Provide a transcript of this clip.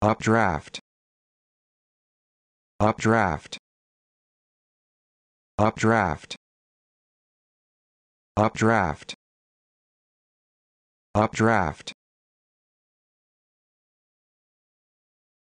updraft updraft updraft updraft updraft